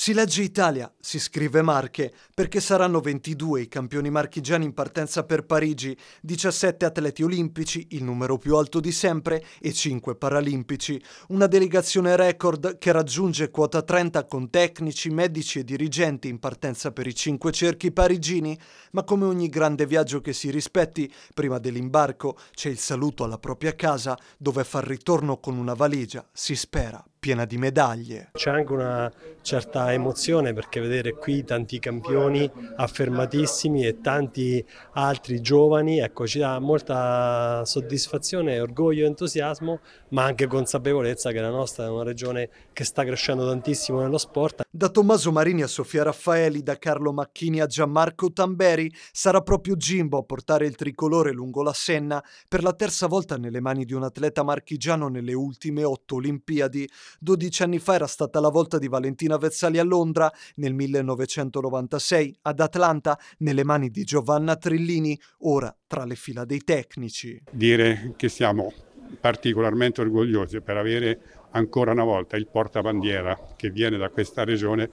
Si legge Italia, si scrive Marche, perché saranno 22 i campioni marchigiani in partenza per Parigi, 17 atleti olimpici, il numero più alto di sempre, e 5 paralimpici. Una delegazione record che raggiunge quota 30 con tecnici, medici e dirigenti in partenza per i 5 cerchi parigini, ma come ogni grande viaggio che si rispetti, prima dell'imbarco c'è il saluto alla propria casa, dove far ritorno con una valigia, si spera, piena di medaglie. C'è anche una certa emozione perché vedere qui tanti campioni affermatissimi e tanti altri giovani, ecco, ci dà molta soddisfazione, orgoglio entusiasmo, ma anche consapevolezza che la nostra è una regione che sta crescendo tantissimo nello sport. Da Tommaso Marini a Sofia Raffaeli, da Carlo Macchini a Gianmarco Tamberi, sarà proprio Gimbo a portare il tricolore lungo la Senna per la terza volta nelle mani di un atleta marchigiano nelle ultime otto Olimpiadi 12 anni fa era stata la volta di Valentina Vezzali a Londra, nel 1996 ad Atlanta, nelle mani di Giovanna Trillini, ora tra le fila dei tecnici. Dire che siamo particolarmente orgogliosi per avere ancora una volta il portabandiera che viene da questa regione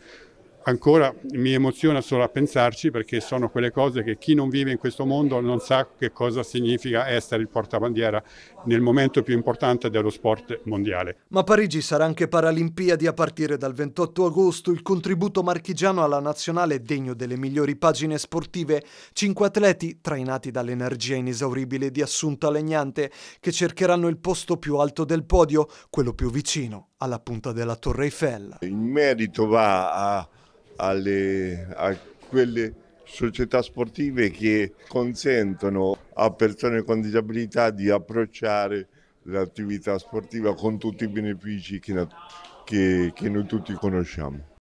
ancora mi emoziona solo a pensarci perché sono quelle cose che chi non vive in questo mondo non sa che cosa significa essere il portabandiera nel momento più importante dello sport mondiale. Ma Parigi sarà anche Paralimpiadi a partire dal 28 agosto. Il contributo marchigiano alla nazionale è degno delle migliori pagine sportive. Cinque atleti trainati dall'energia inesauribile di Assunta Legnante che cercheranno il posto più alto del podio, quello più vicino alla punta della Torre Eiffel. Il merito va a alle, a quelle società sportive che consentono a persone con disabilità di approcciare l'attività sportiva con tutti i benefici che, che, che noi tutti conosciamo.